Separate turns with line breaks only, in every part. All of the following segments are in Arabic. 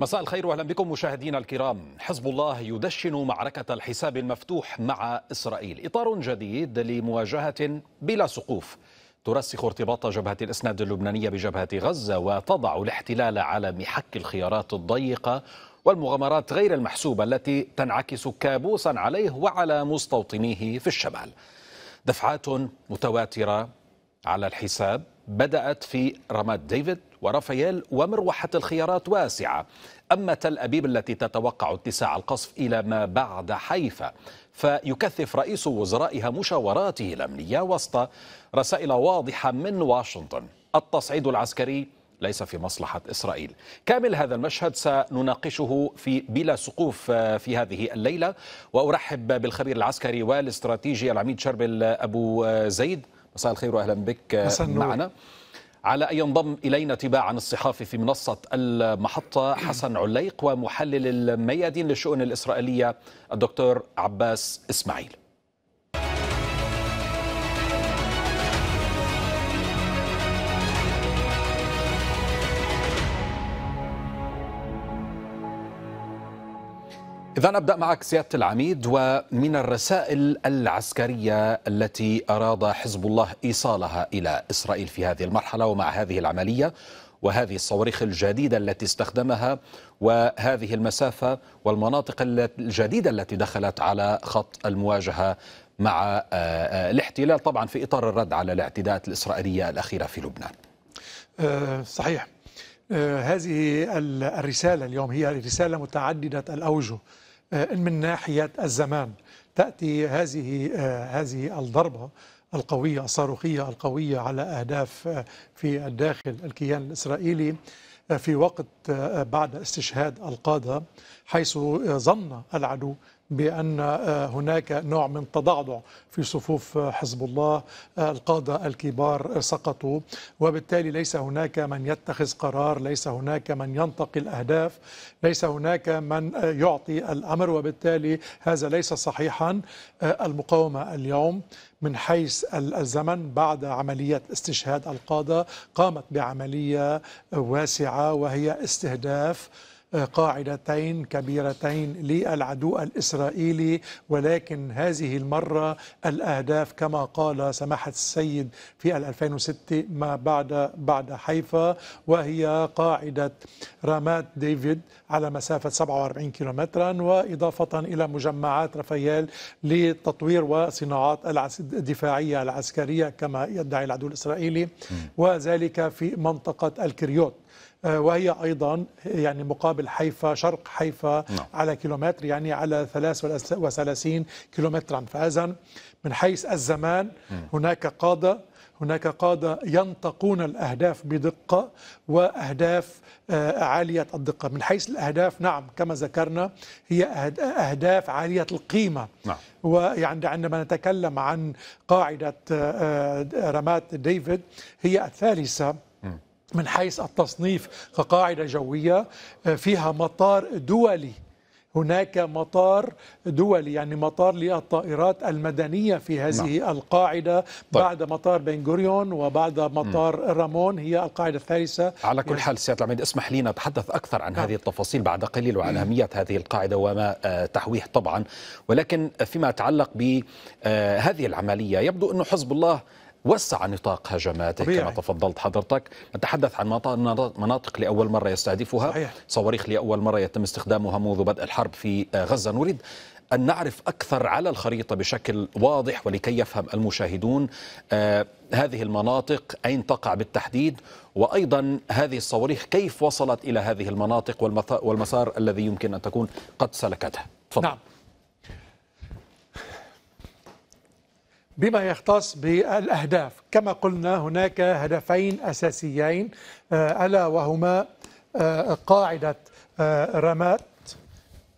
مساء الخير واهلا بكم مشاهدينا الكرام حزب الله يدشن معركه الحساب المفتوح مع اسرائيل اطار جديد لمواجهه بلا سقوف ترسخ ارتباط جبهه الاسناد اللبنانيه بجبهه غزه وتضع الاحتلال على محك الخيارات الضيقه والمغامرات غير المحسوبه التي تنعكس كابوسا عليه وعلى مستوطنيه في الشمال دفعات متواتره على الحساب بدات في رماد ديفيد ورافائيل ومروحة الخيارات واسعة أما تل أبيب التي تتوقع اتساع القصف إلى ما بعد حيفا فيكثف رئيس وزرائها مشاوراته الأمنية وسط رسائل واضحة من واشنطن التصعيد العسكري ليس في مصلحة إسرائيل كامل هذا المشهد سنناقشه في بلا سقوف آه، في هذه الليلة وأرحب بالخبير العسكري والاستراتيجي العميد شربل أبو آه، زيد مساء الخير وأهلا بك آه، معنا على أن ينضم إلينا تباعا الصحافي في منصة المحطة حسن عليق ومحلل الميادين للشؤون الإسرائيلية الدكتور عباس إسماعيل إذا أبدأ معك سيادة العميد ومن الرسائل العسكرية التي أراد حزب الله إيصالها إلى إسرائيل في هذه المرحلة ومع هذه العملية وهذه الصواريخ الجديدة التي استخدمها وهذه المسافة والمناطق الجديدة التي دخلت على خط المواجهة مع آه، آه، الاحتلال طبعا في إطار الرد على الاعتداءات الإسرائيلية الأخيرة في لبنان
آه، صحيح هذه الرسالة اليوم هي رسالة متعددة الأوجه آه، من ناحية الزمان تأتي هذه آه، هذه الضربة القوية الصاروخية القوية على أهداف آه، في الداخل الكيان الإسرائيلي في وقت بعد استشهاد القادة حيث ظن العدو بأن آه، هناك نوع من تضعضع في صفوف آه، حزب الله آه، القادة الكبار سقطوا وبالتالي ليس هناك من يتخذ قرار ليس هناك من ينتقي الأهداف ليس هناك من يعطي الأمر وبالتالي هذا ليس صحيحا المقاومة اليوم من حيث الزمن بعد عملية استشهاد القادة قامت بعملية واسعة وهي استهداف قاعدتين كبيرتين للعدو الإسرائيلي ولكن هذه المرة الأهداف كما قال سماحة السيد في 2006 ما بعد بعد حيفا وهي قاعدة رامات ديفيد على مسافة 47 كيلومترا وإضافة إلى مجمعات رفيال لتطوير وصناعات الدفاعية العسكرية كما يدعي العدو الإسرائيلي وذلك في منطقة الكريوت آه، وهي أيضا يعني مقابل حيفا شرق حيفا نعم. على كيلومتر يعني على 33 كيلومترا فإذا من حيث الزمان هناك قادة هناك قادة ينطقون الأهداف بدقة وأهداف آه، عالية الدقة من حيث الأهداف نعم كما ذكرنا هي أهداف عالية القيمة نعم. ويعني عندما نتكلم عن قاعدة آه، رمات ديفيد هي الثالثة من حيث التصنيف كقاعده جويه آه، فيها مطار دولي هناك مطار دولي يعني مطار للطائرات المدنيه في هذه نعم. القاعده طيب. بعد مطار بن غوريون وبعد مطار مم. رامون هي القاعده الثالثه
على كل يعني حال سياده العميد اسمح لي نتحدث اكثر عن نعم. هذه التفاصيل بعد قليل وعن اهميه هذه القاعده وما آه، تحويه طبعا ولكن فيما يتعلق بهذه العمليه يبدو انه حزب الله وسع نطاق هجماته طبيعي. كما تفضلت حضرتك نتحدث عن مناطق لأول مرة يستهدفها صحيح. صواريخ لأول مرة يتم استخدامها منذ بدء الحرب في آه، غزة نريد أن نعرف أكثر على الخريطة بشكل واضح ولكي يفهم المشاهدون آه هذه المناطق أين تقع بالتحديد وأيضا هذه الصواريخ كيف وصلت إلى هذه المناطق والمسار الذي يمكن أن تكون قد سلكتها تفضل. نعم بما يختص بالأهداف
كما قلنا هناك هدفين أساسيين آه، ألا وهما آه، قاعدة آه، رمات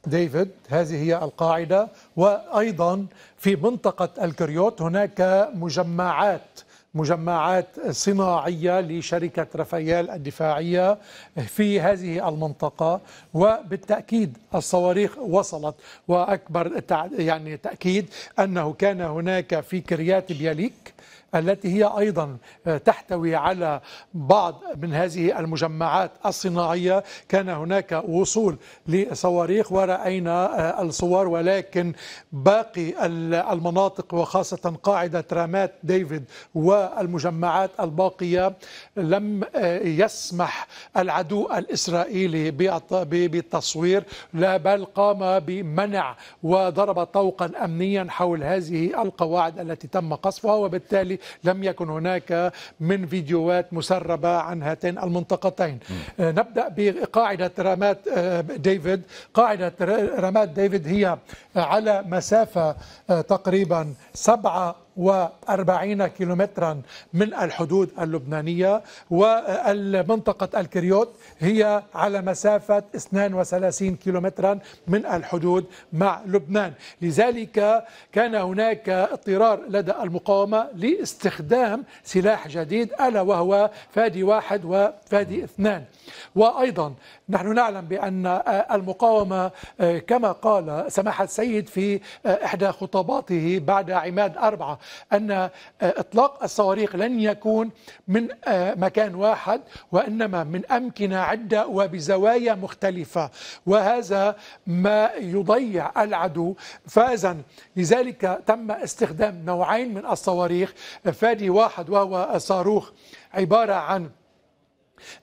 ديفيد هذه هي القاعدة وأيضا في منطقة الكريوت هناك مجمعات مجمعات صناعية لشركة رافائيل الدفاعية في هذه المنطقة وبالتأكيد الصواريخ وصلت وأكبر يعني تأكيد أنه كان هناك في كريات بياليك التي هي ايضا آه، تحتوي على بعض من هذه المجمعات الصناعيه كان هناك وصول لصواريخ وراينا آه، الصور ولكن باقي المناطق وخاصه قاعده رامات ديفيد والمجمعات الباقيه لم آه، يسمح العدو الاسرائيلي بالتصوير لا بل قام بمنع وضرب طوقا امنيا حول هذه القواعد التي تم قصفها وبالتالي لم يكن هناك من فيديوهات مسربة عن هاتين المنطقتين م. آه، نبدأ بقاعدة رامات آه، ديفيد قاعدة رامات ديفيد هي على مسافة آه، تقريبا سبعة وأربعين كيلومترا من الحدود اللبنانية ومنطقة الكريوت هي على مسافة 32 كيلومترا من الحدود مع لبنان لذلك كان هناك اضطرار لدى المقاومة لاستخدام سلاح جديد ألا وهو فادي واحد وفادي اثنان وأيضا نحن نعلم بأن المقاومة كما قال سماحة السيد في إحدى خطاباته بعد عماد أربعة أن آه، إطلاق الصواريخ لن يكون من آه، مكان واحد وإنما من أمكنة عدة وبزوايا مختلفة وهذا ما يضيع العدو فازا لذلك تم استخدام نوعين من الصواريخ فادي واحد وهو صاروخ عبارة عن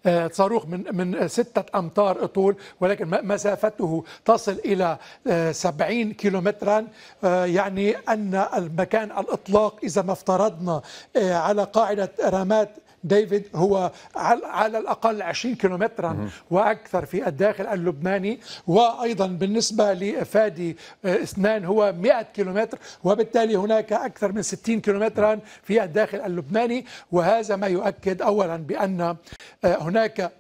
آه، صاروخ من من ستة أمتار طول ولكن مسافته تصل إلى آه، سبعين كيلومترا آه، يعني أن المكان الإطلاق إذا ما افترضنا على قاعدة رامات ديفيد هو على الأقل 20 كيلومترا وأكثر في الداخل اللبناني وأيضا بالنسبة لفادي آه، اثنان هو 100 كيلومتر وبالتالي هناك أكثر من 60 كيلومترا في الداخل اللبناني وهذا ما يؤكد أولا بأن آه، هناك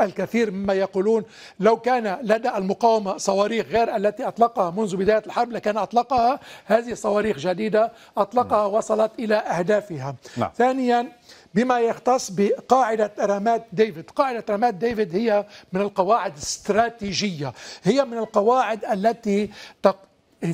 الكثير مما يقولون لو كان لدى المقاومة صواريخ غير التي أطلقها منذ بداية الحرب لكان أطلقها هذه صواريخ جديدة أطلقها وصلت إلى أهدافها لا. نعم. ثانيا بما يختص بقاعدة رماد ديفيد قاعدة رماد ديفيد هي من القواعد الاستراتيجية هي من القواعد التي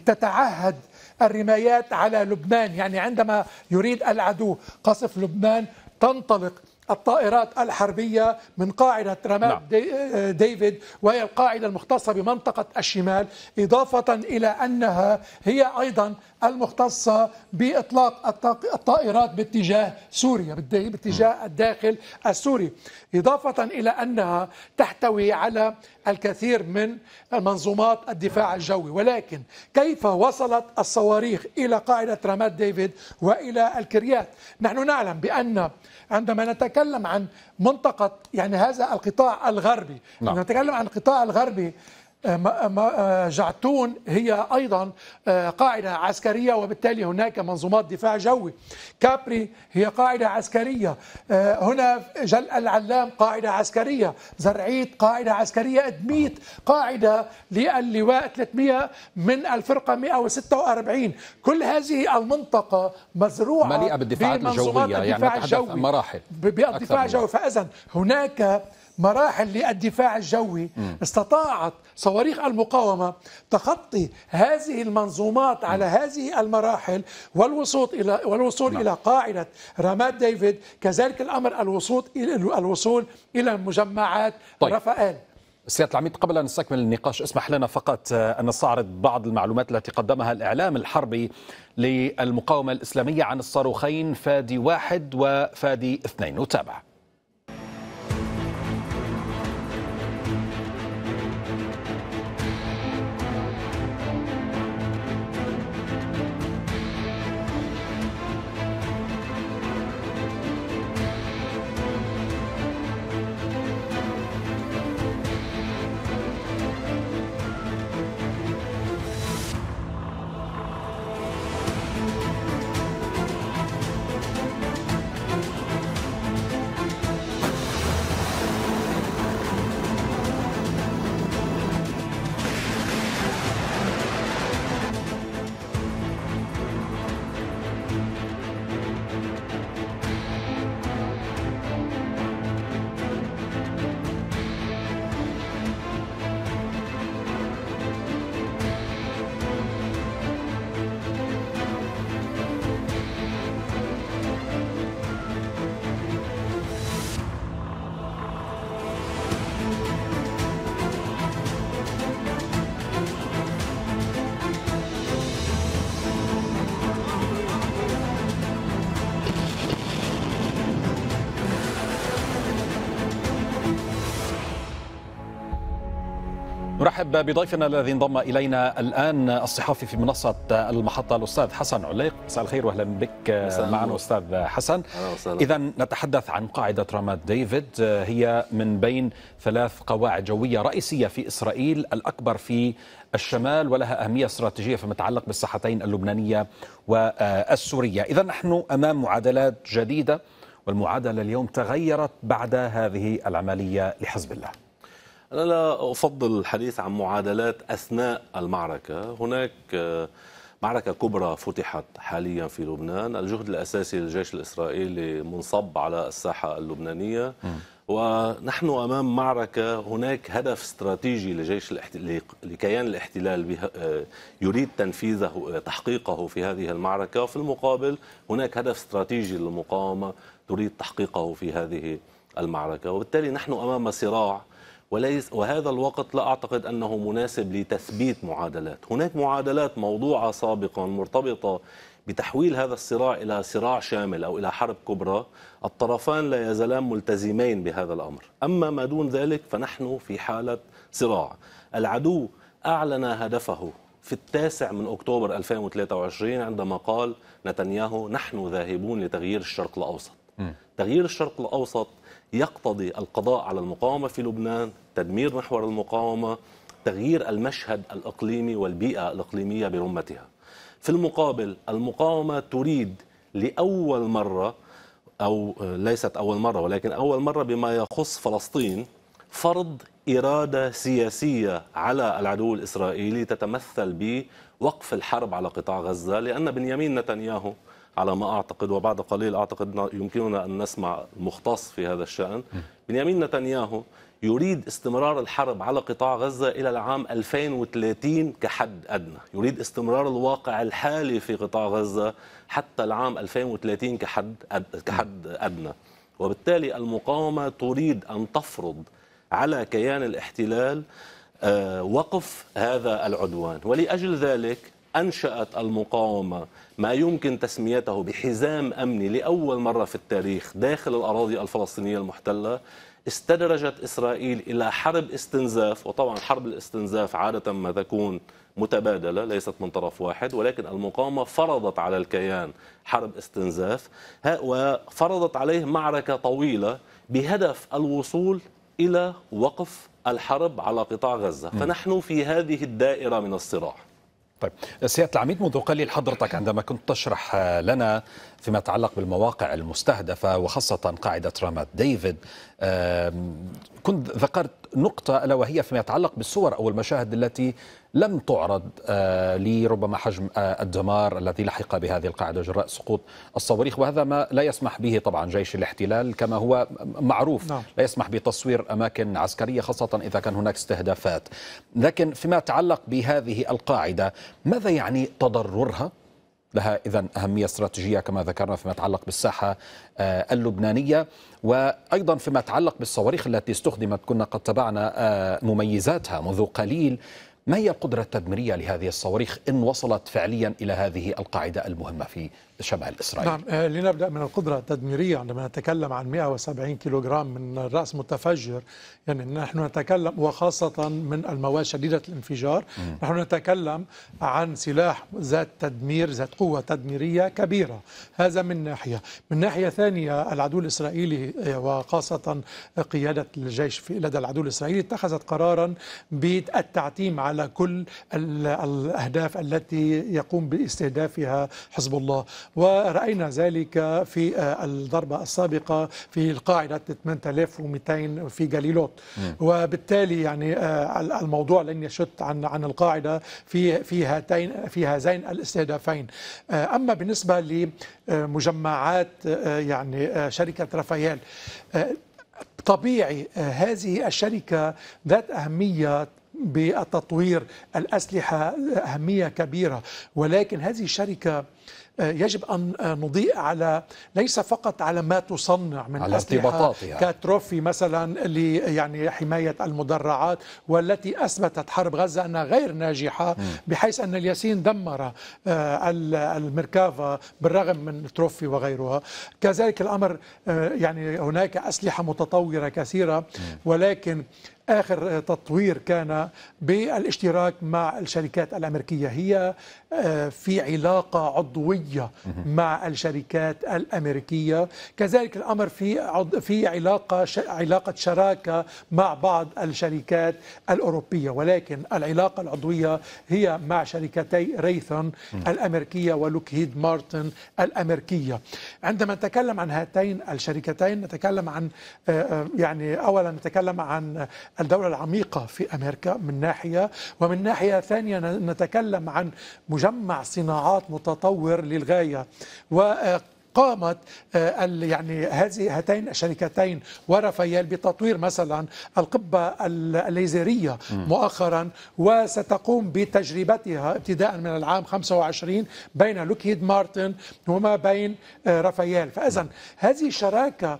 تتعهد الرمايات على لبنان يعني عندما يريد العدو قصف لبنان تنطلق الطائرات الحربية من قاعدة رماد نعم. ديفيد وهي القاعدة المختصة بمنطقة الشمال إضافة إلى أنها هي أيضا المختصة بإطلاق الطائرات باتجاه سوريا باتجاه الداخل السوري إضافة إلى أنها تحتوي على الكثير من منظومات الدفاع الجوي ولكن كيف وصلت الصواريخ إلى قاعدة رامات ديفيد وإلى الكريات نحن نعلم بأن عندما نتكلم عن منطقة يعني هذا القطاع الغربي نعم. نتكلم عن القطاع الغربي آه، آه، آه، جعتون هي أيضا قاعدة عسكرية وبالتالي هناك منظومات دفاع جوي كابري هي قاعدة عسكرية هنا جل العلام قاعدة عسكرية زرعيت قاعدة عسكرية إدميت قاعدة للواء 300 من الفرقة 146 كل هذه المنطقة مزروعة مليئة بالدفاعات الجوية يعني الجوي مراحل بالدفاع الجوي فإذا هناك مراحل للدفاع الجوي استطاعت صواريخ المقاومة تخطي هذه المنظومات على هذه المراحل والوصول إلى والوصول نعم. إلى قاعدة رامات
ديفيد كذلك الأمر الوصول إلى الوصول إلى مجمعات طيب. رفائيل سيادة العميد قبل أن نستكمل النقاش اسمح لنا فقط آه، أن نستعرض بعض المعلومات التي قدمها الإعلام الحربي للمقاومة الإسلامية عن الصاروخين فادي واحد وفادي اثنين نتابع نرحب بضيفنا الذي انضم الينا الان الصحافي في منصه المحطه الاستاذ حسن عليق مساء الخير واهلا بك معنا استاذ حسن اذا نتحدث عن قاعده رامات ديفيد هي من بين ثلاث قواعد جويه رئيسيه في اسرائيل الاكبر في الشمال ولها اهميه استراتيجيه فيما يتعلق بالساحتين اللبنانيه والسوريه اذا نحن امام معادلات جديده والمعادله اليوم تغيرت بعد هذه العمليه لحزب الله
أنا لا أفضل الحديث عن معادلات أثناء المعركة هناك آه، معركة كبرى فتحت حاليا في لبنان الجهد الأساسي للجيش الإسرائيلي منصب على الساحة اللبنانية م. ونحن امام معركه هناك هدف استراتيجي لجيش الاحتلال لكيان الاحتلال آه، يريد تنفيذه آه، تحقيقه في هذه المعركه وفي المقابل هناك هدف استراتيجي للمقاومه تريد تحقيقه في هذه المعركه وبالتالي نحن امام صراع وليس وهذا الوقت لا أعتقد أنه مناسب لتثبيت معادلات هناك معادلات موضوعة سابقا مرتبطة بتحويل هذا الصراع إلى صراع شامل أو إلى حرب كبرى الطرفان لا يزالان ملتزمين بهذا الأمر أما ما دون ذلك فنحن في حالة صراع العدو أعلن هدفه في التاسع من أكتوبر 2023 عندما قال نتنياهو نحن ذاهبون لتغيير الشرق الأوسط تغيير الشرق الأوسط يقتضي القضاء على المقاومة في لبنان تدمير محور المقاومة تغيير المشهد الإقليمي والبيئة الإقليمية برمتها في المقابل المقاومة تريد لأول مرة أو ليست أول مرة ولكن أول مرة بما يخص فلسطين فرض إرادة سياسية على العدو الإسرائيلي تتمثل بوقف الحرب على قطاع غزة لأن بنيامين نتنياهو على ما أعتقد وبعد قليل أعتقد يمكننا أن نسمع مختص في هذا الشأن بنيامين نتنياهو يريد استمرار الحرب على قطاع غزة إلى العام 2030 كحد أدنى يريد استمرار الواقع الحالي في قطاع غزة حتى العام 2030 كحد كحد أدنى وبالتالي المقاومة تريد أن تفرض على كيان الاحتلال آه، وقف هذا العدوان ولأجل ذلك أنشأت المقاومة ما يمكن تسميته بحزام أمني لأول مرة في التاريخ داخل الأراضي الفلسطينية المحتلة استدرجت إسرائيل إلى حرب استنزاف وطبعا حرب الاستنزاف عادة ما تكون متبادلة ليست من طرف واحد ولكن المقاومة فرضت على الكيان حرب استنزاف وفرضت عليه معركة طويلة بهدف الوصول إلى وقف الحرب على قطاع غزة فنحن في هذه الدائرة من الصراع
طيب سيادة العميد منذ قليل حضرتك عندما كنت تشرح لنا فيما يتعلق بالمواقع المستهدفة وخاصة قاعدة رامات ديفيد كنت ذكرت نقطة ألا وهي فيما يتعلق بالصور أو المشاهد التي لم تعرض آه، لربما حجم آه، الدمار الذي لحق بهذه القاعدة جراء سقوط الصواريخ وهذا ما لا يسمح به طبعا جيش الاحتلال كما هو معروف نعم. لا يسمح بتصوير أماكن عسكرية خاصة إذا كان هناك استهدافات لكن فيما يتعلق بهذه القاعدة ماذا يعني تضررها لها إذا أهمية استراتيجية كما ذكرنا فيما يتعلق بالساحة آه، اللبنانية وأيضا فيما يتعلق بالصواريخ التي استخدمت كنا قد تبعنا مميزاتها منذ قليل ما هي القدرة التدميرية لهذه الصواريخ إن وصلت فعليا إلى هذه القاعدة المهمة في الشبع الإسرائيلي نعم
آه، لنبدأ من القدرة التدميرية عندما نتكلم عن 170 كيلوغرام من الرأس متفجر يعني نحن نتكلم وخاصة من المواد شديدة الانفجار م. نحن نتكلم عن سلاح ذات تدمير ذات قوة تدميرية كبيرة هذا من ناحية من ناحية ثانية العدو الإسرائيلي آه، وخاصة قيادة الجيش في لدى العدو الإسرائيلي اتخذت قرارا بالتعتيم على كل الأهداف التي يقوم باستهدافها حزب الله ورأينا ذلك في آه، الضربة السابقة في القاعدة 8200 في جاليلوت وبالتالي يعني آه، الموضوع لن يشت عن عن القاعدة في في هاتين في هذين الاستهدافين آه، أما بالنسبة لمجمعات يعني شركة رافائيل طبيعي هذه الشركة ذات أهمية بالتطوير الأسلحة أهمية كبيرة ولكن هذه الشركة آه، يجب أن آه، نضيء على ليس فقط على ما تصنع من على ارتباطاتها يعني. كتروفي مثلا يعني حماية المدرعات والتي أثبتت حرب غزة أنها غير ناجحة م. بحيث أن الياسين دمر آه، المركافة بالرغم من تروفي وغيرها كذلك الأمر يعني هناك أسلحة متطورة كثيرة ولكن آخر تطوير كان بالاشتراك مع الشركات الأمريكية هي آه، في علاقة عضوية مع الشركات الأمريكية كذلك الأمر في في علاقة علاقة شراكة مع بعض الشركات الأوروبية ولكن العلاقة العضوية هي مع شركتي ريثون الأمريكية ولوكهيد مارتن الأمريكية عندما نتكلم عن هاتين الشركتين نتكلم عن آه، آه، يعني أولا نتكلم عن الدولة العميقة في أمريكا من ناحية ومن ناحية ثانية نتكلم عن مجمع صناعات متطور للغاية و آه، قامت آه، يعني هذه هاتين الشركتين ورافائيل بتطوير مثلا القبه الليزريه مؤخرا وستقوم بتجربتها ابتداء من العام 25 بين لوكهيد مارتن وما بين آه، رافائيل فاذا هذه الشراكه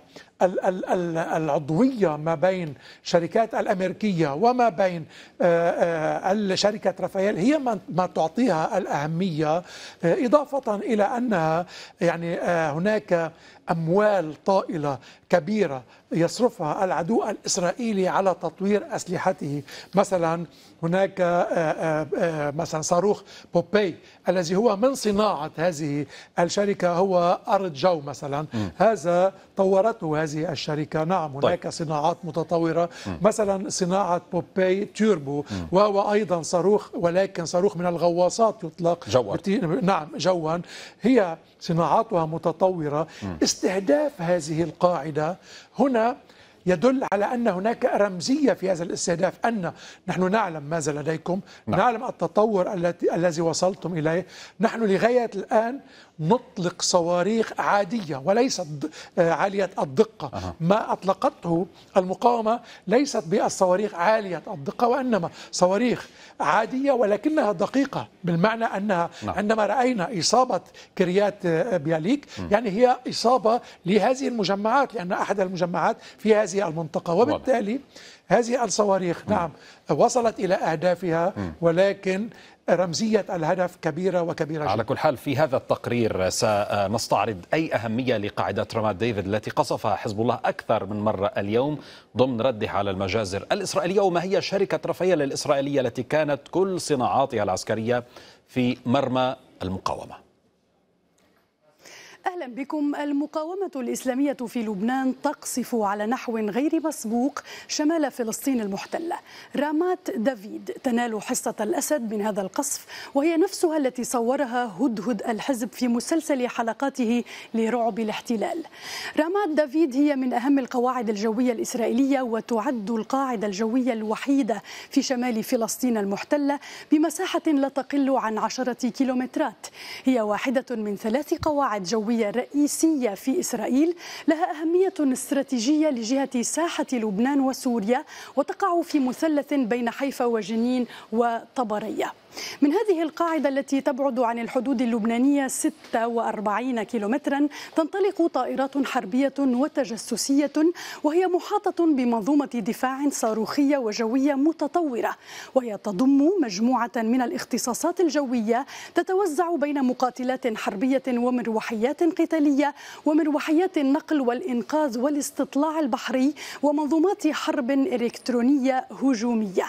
العضوية ما بين شركات الأمريكية وما بين آه، آه، شركة رافائيل هي ما تعطيها الأهمية آه، إضافة إلى أنها يعني هناك أموال طائلة كبيرة يصرفها العدو الإسرائيلي على تطوير أسلحته مثلا هناك آه، آه، آه، مثلا صاروخ بوبي الذي هو من صناعة هذه الشركة هو أرض جو مثلا م. هذا طورته هذه الشركة نعم طيب. هناك طيب. صناعات متطورة م. مثلا صناعة بوبي تيربو م. وهو أيضا صاروخ ولكن صاروخ من الغواصات يطلق جوا. نعم جوا هي صناعاتها متطورة م. استهداف هذه القاعدة هنا يدل على أن هناك رمزية في هذا الاستهداف أن نحن نعلم ماذا لديكم نعم. نعلم التطور التي الذي وصلتم إليه نحن لغاية الآن نطلق صواريخ عادية وليست آه، عالية الدقة أه. ما أطلقته المقاومة ليست بالصواريخ عالية الدقة وإنما صواريخ عادية ولكنها دقيقة بالمعنى أنها نعم. عندما رأينا إصابة كريات بياليك م. يعني هي إصابة لهذه المجمعات لأن أحد المجمعات في هذه المنطقة وبالتالي هذه الصواريخ نعم وصلت إلى أهدافها ولكن رمزية الهدف كبيرة
وكبيرة جدا. على كل حال في هذا التقرير سنستعرض أي أهمية لقاعدة رماد ديفيد التي قصفها حزب الله أكثر من مرة اليوم ضمن رده على المجازر الإسرائيلية وما هي شركة رفايل الإسرائيلية التي كانت كل صناعاتها العسكرية في مرمى المقاومة
أهلا بكم المقاومة الإسلامية في لبنان تقصف على نحو غير مسبوق شمال فلسطين المحتلة رامات دافيد تنال حصة الأسد من هذا القصف وهي نفسها التي صورها هدهد الحزب في مسلسل حلقاته لرعب الاحتلال رامات دافيد هي من أهم القواعد الجوية الإسرائيلية وتعد القاعدة الجوية الوحيدة في شمال فلسطين المحتلة بمساحة لا تقل عن عشرة كيلومترات هي واحدة من ثلاث قواعد جوية نووية رئيسية في إسرائيل لها أهمية استراتيجية لجهة ساحة لبنان وسوريا وتقع في مثلث بين حيفا وجنين وطبريه من هذه القاعدة التي تبعد عن الحدود اللبنانية 46 كيلومترا تنطلق طائرات حربية وتجسسية وهي محاطة بمنظومة دفاع صاروخية وجوية متطورة وهي تضم مجموعة من الاختصاصات الجوية تتوزع بين مقاتلات حربية ومروحيات قتالية ومروحيات النقل والإنقاذ والاستطلاع البحري ومنظومات حرب إلكترونية هجومية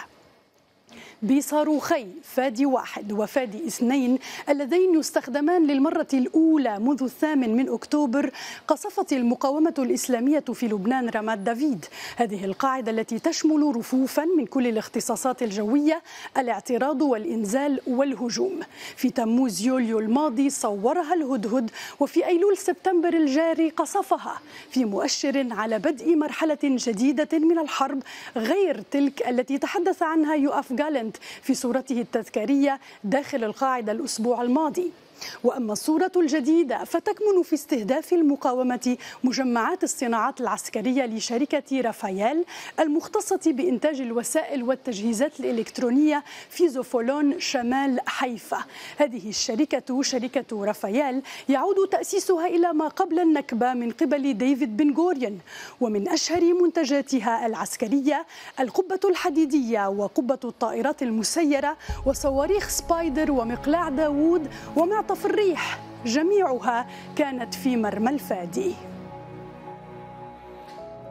بصاروخي فادي واحد وفادي اثنين اللذين يستخدمان للمرة الأولى منذ الثامن من أكتوبر قصفت المقاومة الإسلامية في لبنان رماد دافيد هذه القاعدة التي تشمل رفوفا من كل الاختصاصات الجوية الاعتراض والإنزال والهجوم في تموز يوليو الماضي صورها الهدهد وفي أيلول سبتمبر الجاري قصفها في مؤشر على بدء مرحلة جديدة من الحرب غير تلك التي تحدث عنها يؤف جالن في صورته التذكارية داخل القاعدة الأسبوع الماضي وأما الصورة الجديدة فتكمن في استهداف المقاومة مجمعات الصناعات العسكرية لشركة رافائيل المختصة بإنتاج الوسائل والتجهيزات الإلكترونية في زوفولون شمال حيفا هذه الشركة شركة رافائيل يعود تأسيسها إلى ما قبل النكبة من قبل ديفيد بن غوريون ومن أشهر منتجاتها العسكرية القبة الحديدية وقبة الطائرات المسيرة وصواريخ سبايدر ومقلاع داوود ومع وتتخطف الريح جميعها كانت في مرمى الفادي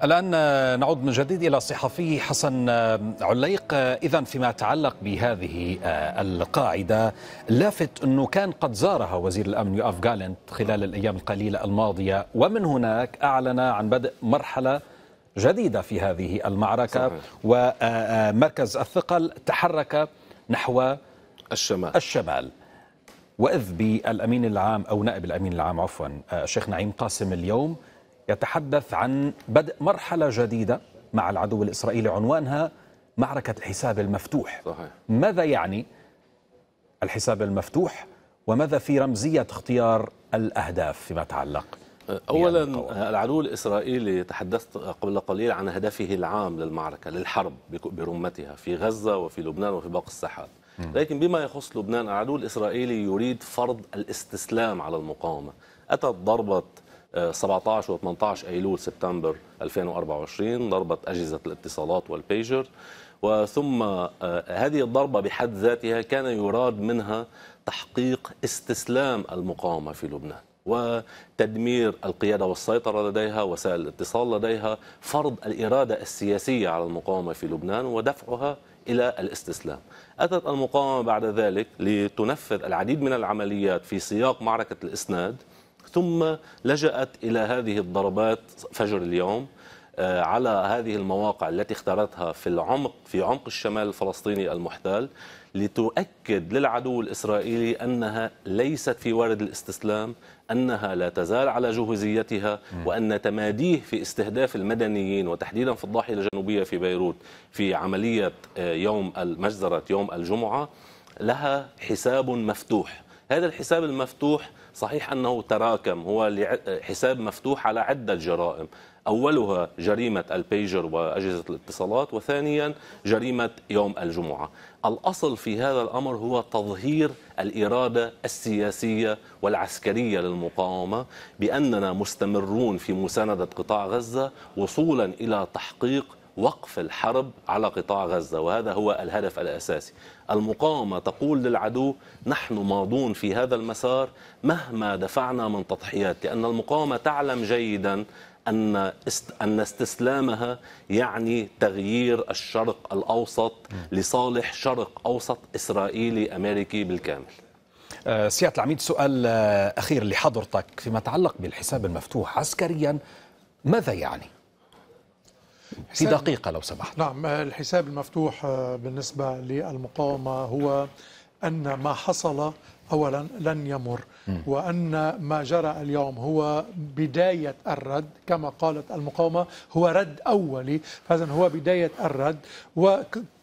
الآن نعود من جديد إلى الصحفي حسن عليق إذا فيما يتعلق بهذه آه، القاعدة لافت أنه كان قد زارها وزير الأمن يؤف جالنت خلال الأيام القليلة الماضية ومن هناك أعلن عن بدء مرحلة جديدة في هذه المعركة ومركز آه، آه، الثقل تحرك نحو الشمال الشمال وإذ بالأمين العام أو نائب الأمين العام عفوا آه، الشيخ نعيم قاسم اليوم يتحدث عن بدء مرحلة جديدة مع العدو الإسرائيلي عنوانها معركة الحساب المفتوح صحيح. ماذا يعني الحساب المفتوح وماذا في رمزية اختيار الأهداف فيما يتعلق أولا آه، العدو
الإسرائيلي تحدثت آه، قبل قليل عن هدفه العام للمعركة للحرب برمتها في غزة وفي لبنان وفي باقي الساحات لكن بما يخص لبنان العدو الإسرائيلي يريد فرض الاستسلام على المقاومة أتت ضربة 17 و 18 أيلول سبتمبر 2024 ضربة أجهزة الاتصالات والبيجر وثم آه، هذه الضربة بحد ذاتها كان يراد منها تحقيق استسلام المقاومة في لبنان وتدمير القيادة والسيطرة لديها وسائل الاتصال لديها فرض الإرادة السياسية على المقاومة في لبنان ودفعها إلى الاستسلام أتت المقاومة بعد ذلك لتنفذ العديد من العمليات في سياق معركة الإسناد ثم لجأت إلى هذه الضربات فجر اليوم آه، على هذه المواقع التي اختارتها في العمق في عمق الشمال الفلسطيني المحتل لتؤكد للعدو الإسرائيلي أنها ليست في وارد الاستسلام أنها لا تزال على جهوزيتها وأن تماديه في استهداف المدنيين وتحديدا في الضاحية الجنوبية في بيروت في عملية آه، يوم المجزرة يوم الجمعة لها حساب مفتوح هذا الحساب المفتوح صحيح أنه تراكم هو آه، حساب مفتوح على عدة جرائم أولها جريمة البيجر وأجهزة الاتصالات وثانيا جريمة يوم الجمعة الأصل في هذا الأمر هو تظهير الإرادة السياسية والعسكرية للمقاومة بأننا مستمرون في مساندة قطاع غزة وصولا إلى تحقيق وقف الحرب على قطاع غزة وهذا هو الهدف الأساسي المقاومة تقول للعدو نحن ماضون في هذا المسار مهما دفعنا من تضحيات لأن المقاومة تعلم جيدا أن أن استسلامها يعني تغيير الشرق الأوسط لصالح شرق أوسط إسرائيلي أمريكي بالكامل
آه، سيادة العميد سؤال آه، أخير لحضرتك فيما يتعلق بالحساب المفتوح عسكريا ماذا يعني؟ في دقيقة لو سمحت
نعم آه، الحساب المفتوح بالنسبة للمقاومة هو أن ما حصل اولا لن يمر وان ما جرى اليوم هو بدايه الرد كما قالت المقاومه هو رد اولي فاذا هو بدايه الرد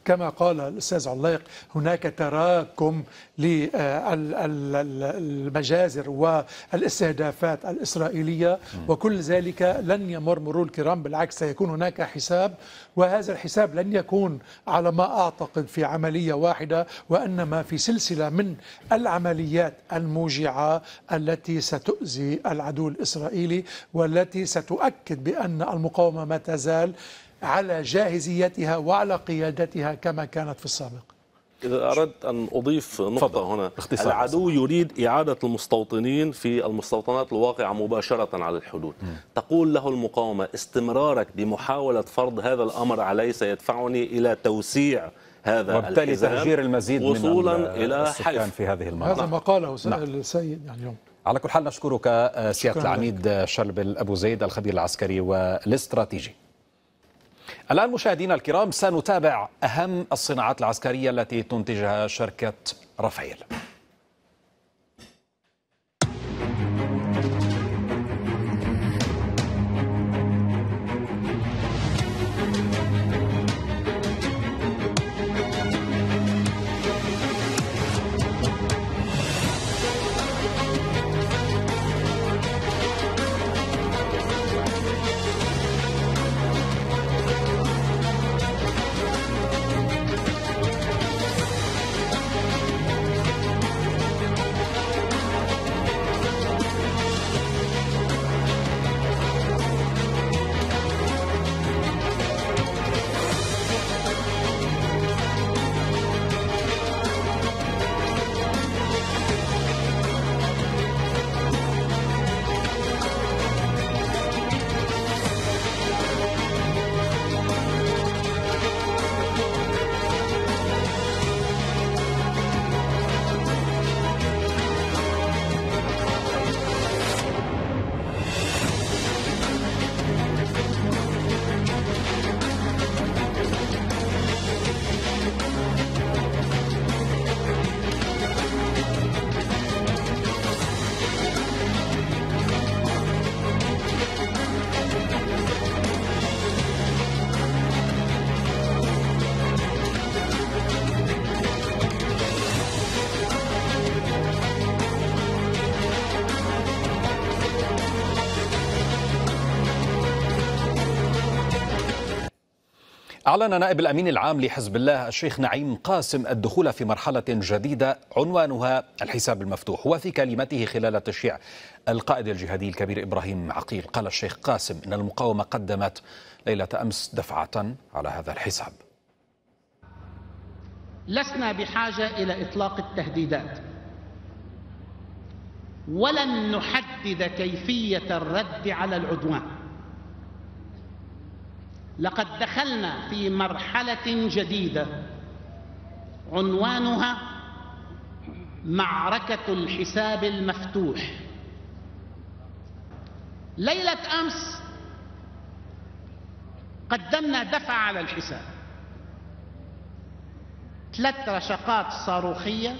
كما قال الأستاذ علاق هناك تراكم للمجازر والاستهدافات الإسرائيلية وكل ذلك لن يمر مرور الكرام بالعكس سيكون هناك حساب وهذا الحساب لن يكون على ما أعتقد في عملية واحدة وإنما في سلسلة من العمليات الموجعة التي ستؤذي العدو الإسرائيلي والتي ستؤكد بأن المقاومة ما تزال على جاهزيتها وعلى قيادتها كما كانت في السابق
إذا أردت أن أضيف نقطة فضل. هنا اختصار. العدو يريد إعادة المستوطنين في المستوطنات الواقعة مباشرة على الحدود م. تقول له المقاومة استمرارك بمحاولة فرض هذا الأمر علي سيدفعني إلى توسيع
هذا وبالتالي تهجير المزيد وصولا من إلى حلف في هذه المنطقة هذا ما
قاله نعم.
السيد يعني يوم على كل حال نشكرك آه، سيادة العميد آه، شربل أبو زيد الخبير العسكري والاستراتيجي الآن مشاهدينا الكرام سنتابع أهم الصناعات العسكرية التي تنتجها شركة رافائيل أعلن نائب الأمين العام لحزب الله الشيخ نعيم قاسم الدخول في مرحلة جديدة عنوانها الحساب المفتوح وفي كلمته خلال تشييع القائد الجهادي الكبير إبراهيم عقيل قال الشيخ قاسم إن المقاومة قدمت ليلة أمس دفعة على هذا الحساب
لسنا بحاجة إلى إطلاق التهديدات ولن نحدد كيفية الرد على العدوان لقد دخلنا في مرحلة جديدة عنوانها معركة الحساب المفتوح ليلة أمس قدمنا دفع على الحساب ثلاث رشقات صاروخية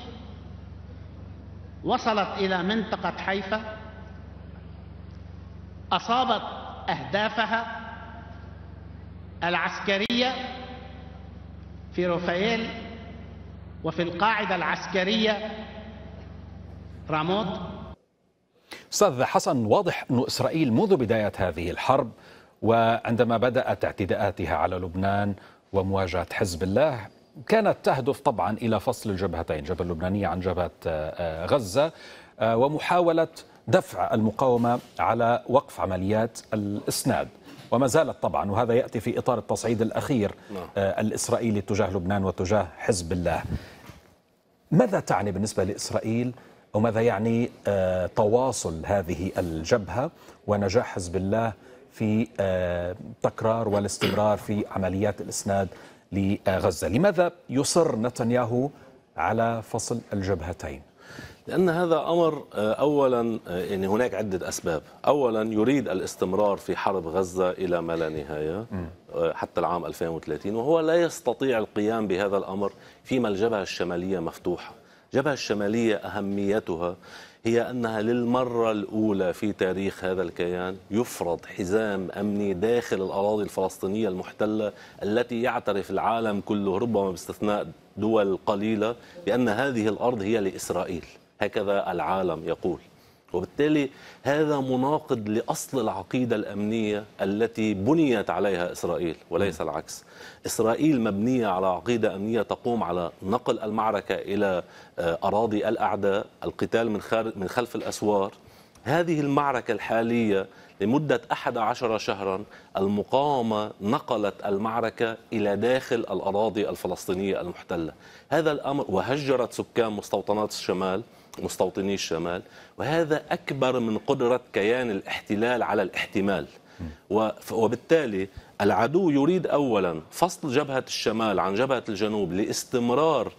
وصلت إلى منطقة حيفا أصابت أهدافها العسكرية في روفائيل وفي القاعدة العسكرية راموت
أستاذ حسن واضح أن إسرائيل منذ بداية هذه الحرب وعندما بدأت اعتداءاتها على لبنان ومواجهة حزب الله كانت تهدف طبعا إلى فصل الجبهتين الجبهة اللبنانية عن جبهة آه، غزة آه، ومحاولة دفع المقاومة على وقف عمليات الإسناد وما زالت طبعا وهذا يأتي في إطار التصعيد الأخير نعم. آه، الإسرائيلي تجاه لبنان وتجاه حزب الله ماذا تعني بالنسبة لإسرائيل وماذا يعني آه، تواصل هذه الجبهة ونجاح حزب الله في آه، تكرار والاستمرار في عمليات الإسناد لغزة لماذا يصر نتنياهو على فصل الجبهتين لأن هذا أمر
آه، أولا آه، يعني هناك عدة أسباب أولا يريد الاستمرار في حرب غزة إلى ما لا نهاية آه، حتى العام 2030 وهو لا يستطيع القيام بهذا الأمر فيما الجبهة الشمالية مفتوحة الجبهة الشمالية أهميتها هي أنها للمرة الأولى في تاريخ هذا الكيان يفرض حزام أمني داخل الأراضي الفلسطينية المحتلة التي يعترف العالم كله ربما باستثناء دول قليلة بأن هذه الأرض هي لإسرائيل هكذا العالم يقول وبالتالي هذا مناقض لأصل العقيدة الأمنية التي بنيت عليها إسرائيل وليس العكس إسرائيل مبنية على عقيدة أمنية تقوم على نقل المعركة إلى آه، أراضي الأعداء القتال من, من خلف الأسوار هذه المعركة الحالية لمدة 11 شهرا المقاومة نقلت المعركة إلى داخل الأراضي الفلسطينية المحتلة هذا الأمر وهجرت سكان مستوطنات الشمال مستوطني الشمال وهذا أكبر من قدرة كيان الاحتلال على الاحتمال وبالتالي العدو يريد أولا فصل جبهة الشمال عن جبهة الجنوب لاستمرار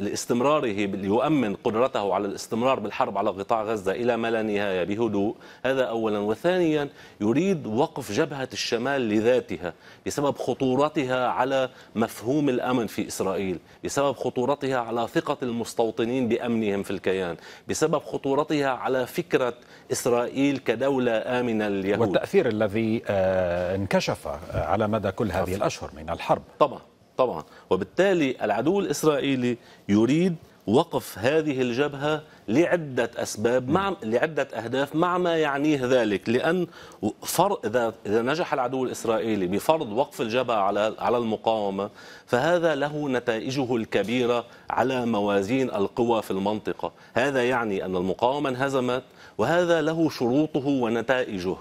لاستمراره ليؤمن قدرته على الاستمرار بالحرب على قطاع غزة إلى ما لا نهاية بهدوء هذا أولا وثانيا يريد وقف جبهة الشمال لذاتها بسبب خطورتها على مفهوم الأمن في إسرائيل بسبب خطورتها على ثقة المستوطنين بأمنهم في الكيان بسبب خطورتها على فكرة إسرائيل كدولة آمنة لليهود والتأثير
الذي آه، انكشف على مدى كل هذه الأشهر من الحرب طبعا طبعا وبالتالي
العدو الإسرائيلي يريد وقف هذه الجبهة لعدة أسباب مع نعم. لعدة أهداف مع ما يعنيه ذلك لأن فرض إذا إذا نجح العدو الإسرائيلي بفرض وقف الجبهة على على المقاومة فهذا له نتائجه الكبيرة على موازين القوى في المنطقة هذا يعني أن المقاومة انهزمت وهذا له شروطه ونتائجه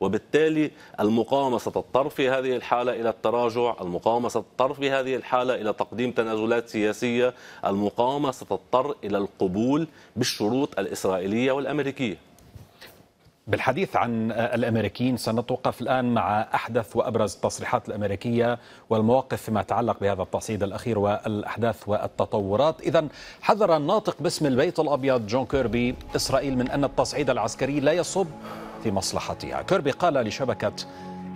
وبالتالي المقاومة ستضطر في هذه الحالة إلى التراجع المقاومة ستضطر في هذه الحالة إلى تقديم تنازلات سياسية المقاومة ستضطر إلى القبول بالشروط الشروط الإسرائيلية
والأمريكية بالحديث عن الامريكيين سنتوقف الان مع احدث وابرز التصريحات الامريكيه والمواقف فيما يتعلق بهذا التصعيد الاخير والاحداث والتطورات، اذا حذر الناطق باسم البيت الابيض جون كيربي اسرائيل من ان التصعيد العسكري لا يصب في مصلحتها، كيربي قال لشبكه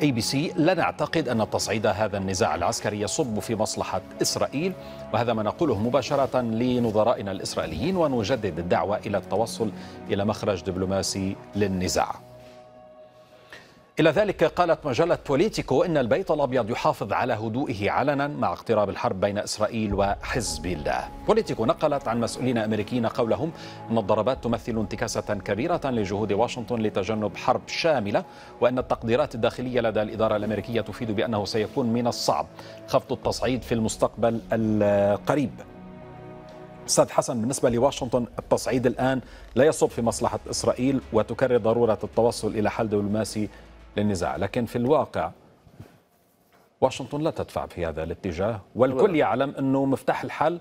اي بي سي لا نعتقد ان تصعيد هذا النزاع العسكري يصب في مصلحه اسرائيل وهذا ما نقوله مباشره لنظرائنا الاسرائيليين ونجدد الدعوه الى التوصل الى مخرج دبلوماسي للنزاع إلى ذلك قالت مجلة بوليتيكو إن البيت الأبيض يحافظ على هدوئه علنا مع اقتراب الحرب بين إسرائيل وحزب الله بوليتيكو نقلت عن مسؤولين أمريكيين قولهم أن الضربات تمثل انتكاسة كبيرة لجهود واشنطن لتجنب حرب شاملة وأن التقديرات الداخلية لدى الإدارة الأمريكية تفيد بأنه سيكون من الصعب خفض التصعيد في المستقبل القريب استاذ حسن بالنسبه لواشنطن التصعيد الان لا يصب في مصلحه اسرائيل وتكرر ضروره التوصل الى حل دبلوماسي للنزاع لكن في الواقع واشنطن لا تدفع في هذا الاتجاه والكل يعلم أنه مفتاح الحل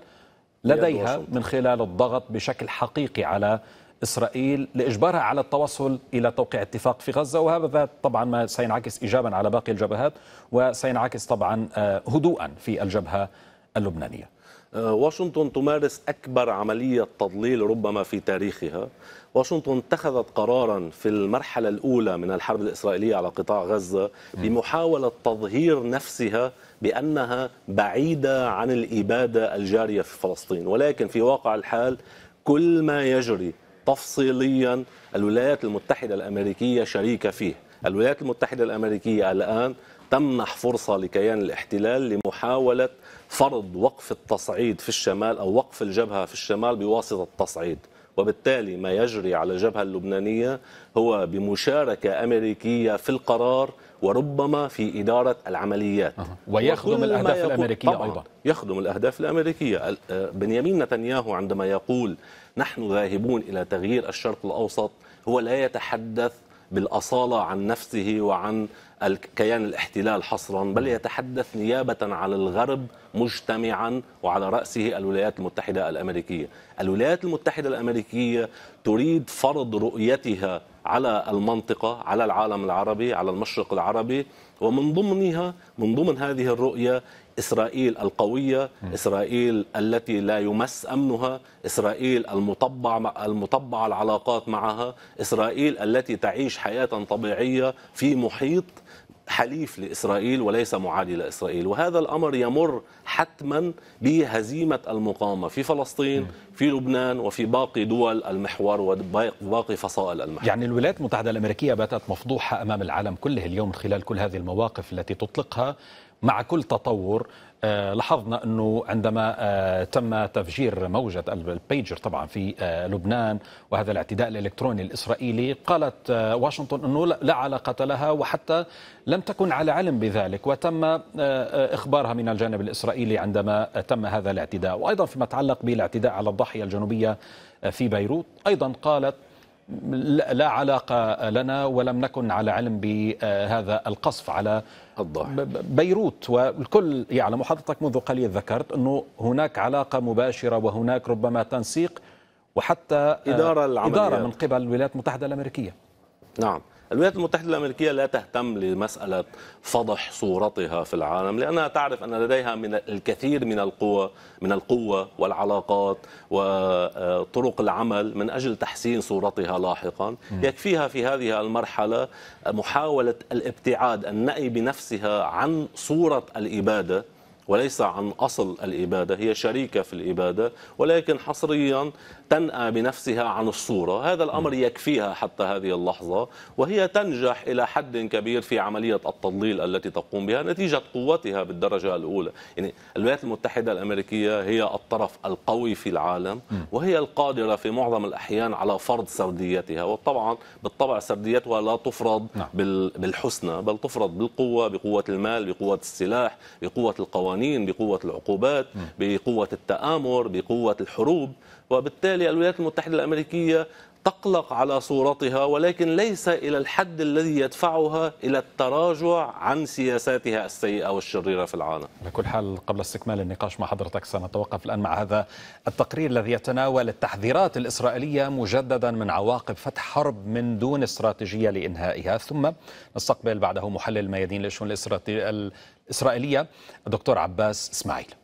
لديها من خلال الضغط بشكل حقيقي على إسرائيل لإجبارها على التوصل إلى توقيع اتفاق في غزة وهذا طبعا ما سينعكس إيجابا على باقي الجبهات وسينعكس طبعا آه، هدوءا في الجبهة اللبنانية
آه، واشنطن تمارس أكبر عملية تضليل ربما في تاريخها واشنطن اتخذت قرارا في المرحلة الأولى من الحرب الإسرائيلية على قطاع غزة بمحاولة تظهير نفسها بأنها بعيدة عن الإبادة الجارية في فلسطين ولكن في واقع الحال كل ما يجري تفصيليا الولايات المتحدة الأمريكية شريكة فيه الولايات المتحدة الأمريكية الآن تمنح فرصة لكيان الاحتلال لمحاولة فرض وقف التصعيد في الشمال أو وقف الجبهة في الشمال بواسطة التصعيد وبالتالي ما يجري على الجبهة اللبنانية هو بمشاركة أمريكية في القرار وربما في إدارة العمليات أه. ويخدم الأهداف الأمريكية طبعاً أيضا يخدم الأهداف الأمريكية آه، بنيامين نتنياهو عندما يقول نحن ذاهبون إلى تغيير الشرق الأوسط هو لا يتحدث بالاصاله عن نفسه وعن الكيان الاحتلال حصرا بل يتحدث نيابه على الغرب مجتمعا وعلى راسه الولايات المتحده الامريكيه. الولايات المتحده الامريكيه تريد فرض رؤيتها على المنطقه، على العالم العربي، على المشرق العربي ومن ضمنها من ضمن هذه الرؤيه إسرائيل القوية إسرائيل التي لا يمس أمنها إسرائيل المطبع المطبع العلاقات معها إسرائيل التي تعيش حياة طبيعية في محيط حليف لإسرائيل وليس معادي لإسرائيل وهذا الأمر يمر حتما بهزيمة المقاومة في فلسطين في لبنان وفي باقي دول المحور وباقي فصائل المحور
يعني الولايات المتحدة الأمريكية باتت مفضوحة أمام العالم كله اليوم خلال كل هذه المواقف التي تطلقها مع كل تطور آه، لاحظنا انه عندما آه، تم تفجير موجه البيجر طبعا في آه، لبنان وهذا الاعتداء الالكتروني الاسرائيلي قالت واشنطن انه لا علاقه لها وحتى لم تكن على علم بذلك وتم اخبارها من الجانب الاسرائيلي عندما تم هذا الاعتداء وايضا فيما يتعلق بالاعتداء على الضاحيه الجنوبيه في بيروت ايضا قالت لا علاقة لنا ولم نكن على علم بهذا القصف على الظاهر بيروت والكل يعلم وحضرتك منذ قليل ذكرت أنه هناك علاقة مباشرة وهناك ربما تنسيق وحتى آه، إدارة, العمليات. إدارة من قبل الولايات المتحدة الأمريكية
نعم الولايات المتحدة الأمريكية لا تهتم لمسألة فضح صورتها في العالم لأنها تعرف أن لديها من الكثير من القوى من القوة والعلاقات وطرق العمل من أجل تحسين صورتها لاحقا يكفيها في هذه المرحلة محاولة الابتعاد النأي بنفسها عن صورة الإبادة وليس عن أصل الإبادة هي شريكة في الإبادة ولكن حصريا تنأى بنفسها عن الصورة هذا الأمر يكفيها حتى هذه اللحظة وهي تنجح إلى حد كبير في عملية التضليل التي تقوم بها نتيجة قوتها بالدرجة الأولى يعني الولايات المتحدة الأمريكية هي الطرف القوي في العالم وهي القادرة في معظم الأحيان على فرض سرديتها وطبعا بالطبع سرديتها لا تفرض نعم. بالحسنى بل تفرض بالقوة بقوة المال بقوة السلاح بقوة القوانين بقوة العقوبات بقوة التآمر بقوة الحروب وبالتالي وبالتالي الولايات المتحدة الأمريكية تقلق على صورتها ولكن ليس إلى الحد الذي يدفعها إلى التراجع عن سياساتها السيئة والشريرة في العالم
على كل حال قبل استكمال النقاش مع حضرتك سنتوقف الآن مع هذا التقرير الذي يتناول التحذيرات الإسرائيلية مجددا من عواقب فتح حرب من دون استراتيجية لإنهائها ثم نستقبل بعده محلل الميادين للشؤون الإسرائيلية الدكتور عباس إسماعيل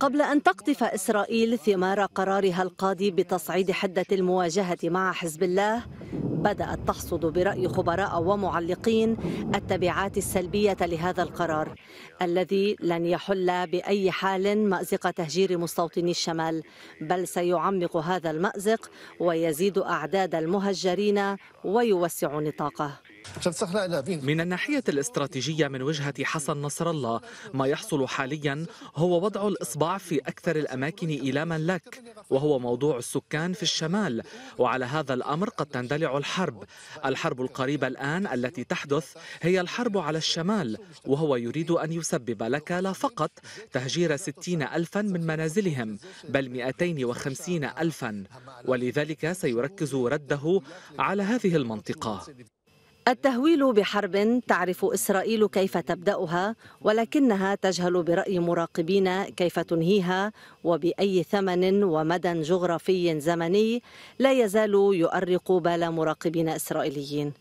قبل أن تقطف إسرائيل ثمار قرارها القاضي بتصعيد حدة المواجهة مع حزب الله بدأت تحصد برأي خبراء ومعلقين التبعات السلبية لهذا القرار الذي لن يحل بأي حال مأزق تهجير مستوطني الشمال بل سيعمق هذا المأزق ويزيد أعداد المهجرين ويوسع نطاقه من الناحية
الاستراتيجية من وجهة حسن نصر الله ما يحصل حاليا هو وضع الإصبع في أكثر الأماكن إيلاما لك وهو موضوع السكان في الشمال وعلى هذا الأمر قد تندلع الحرب الحرب القريبة الآن التي تحدث هي الحرب على الشمال وهو يريد أن يسبب لك لا فقط تهجير ستين ألفا من منازلهم بل 250 ألفا ولذلك سيركز رده على هذه المنطقة
التهويل بحرب تعرف إسرائيل كيف تبدأها ولكنها تجهل برأي مراقبين كيف تنهيها وبأي ثمن ومدى جغرافي زمني لا يزال يؤرق بال مراقبين إسرائيليين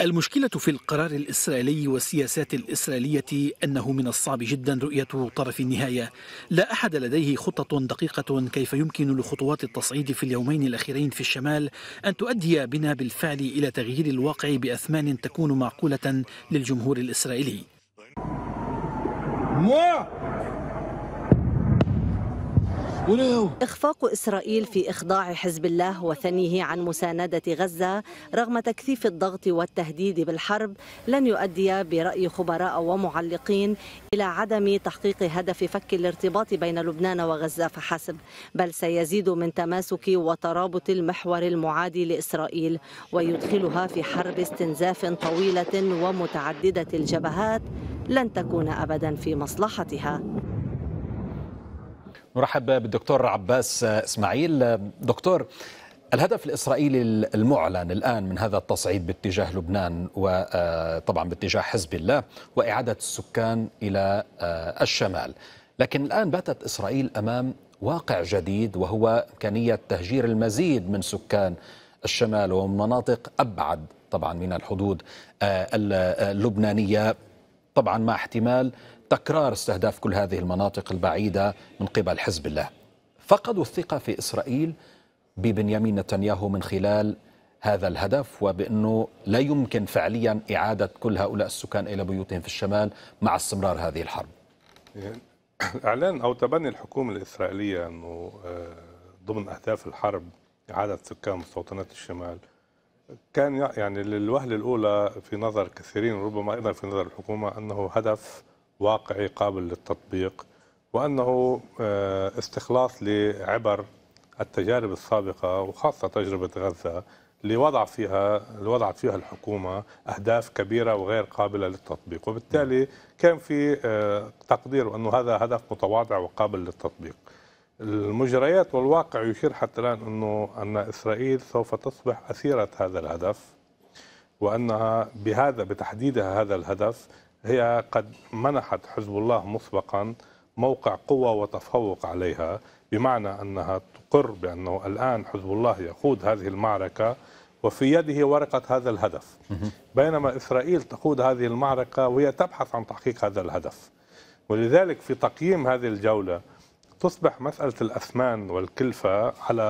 المشكلة في القرار الإسرائيلي والسياسات الإسرائيلية أنه من الصعب جدا رؤية طرف النهاية لا أحد لديه خطة دقيقة كيف يمكن لخطوات التصعيد في اليومين الأخيرين في الشمال أن تؤدي بنا بالفعل إلى تغيير الواقع بأثمان تكون معقولة
للجمهور الإسرائيلي
إخفاق إسرائيل في إخضاع حزب الله وثنيه عن مساندة غزة رغم تكثيف الضغط والتهديد بالحرب لن يؤدي برأي خبراء ومعلقين إلى عدم تحقيق هدف فك الارتباط بين لبنان وغزة فحسب بل سيزيد من تماسك وترابط المحور المعادي لإسرائيل ويدخلها في حرب استنزاف طويلة ومتعددة الجبهات لن تكون أبدا في مصلحتها
نرحب بالدكتور عباس اسماعيل دكتور الهدف الإسرائيلي المعلن الآن من هذا التصعيد باتجاه لبنان وطبعا آه، باتجاه حزب الله وإعادة السكان إلى آه، الشمال لكن الآن باتت إسرائيل أمام واقع جديد وهو إمكانية تهجير المزيد من سكان الشمال ومن مناطق أبعد طبعا من الحدود آه، اللبنانية طبعا مع احتمال تكرار استهداف كل هذه المناطق البعيدة من قبل حزب الله فقدوا الثقة في إسرائيل ببنيامين نتنياهو من خلال هذا الهدف وبأنه لا يمكن فعليا إعادة كل هؤلاء السكان إلى بيوتهم في الشمال مع استمرار هذه الحرب
يعني إعلان أو تبني الحكومة الإسرائيلية أنه آه، ضمن أهداف الحرب إعادة سكان مستوطنات الشمال كان يعني للوهلة الأولى في نظر كثيرين ربما أيضا في نظر الحكومة أنه هدف واقعي قابل للتطبيق وأنه آه، استخلاص لعبر التجارب السابقة وخاصة تجربة غزة اللي وضع فيها اللي وضعت فيها الحكومة أهداف كبيرة وغير قابلة للتطبيق وبالتالي كان في آه، تقدير أنه هذا هدف متواضع وقابل للتطبيق المجريات والواقع يشير حتى الآن أنه أن إسرائيل سوف تصبح أسيرة هذا الهدف وأنها بهذا بتحديدها هذا الهدف هي قد منحت حزب الله مسبقا موقع قوة وتفوق عليها بمعنى أنها تقر بأنه الآن حزب الله يقود هذه المعركة وفي يده ورقة هذا الهدف بينما إسرائيل تقود هذه المعركة وهي تبحث عن تحقيق هذا الهدف ولذلك في تقييم هذه الجولة تصبح مسألة الأثمان والكلفة على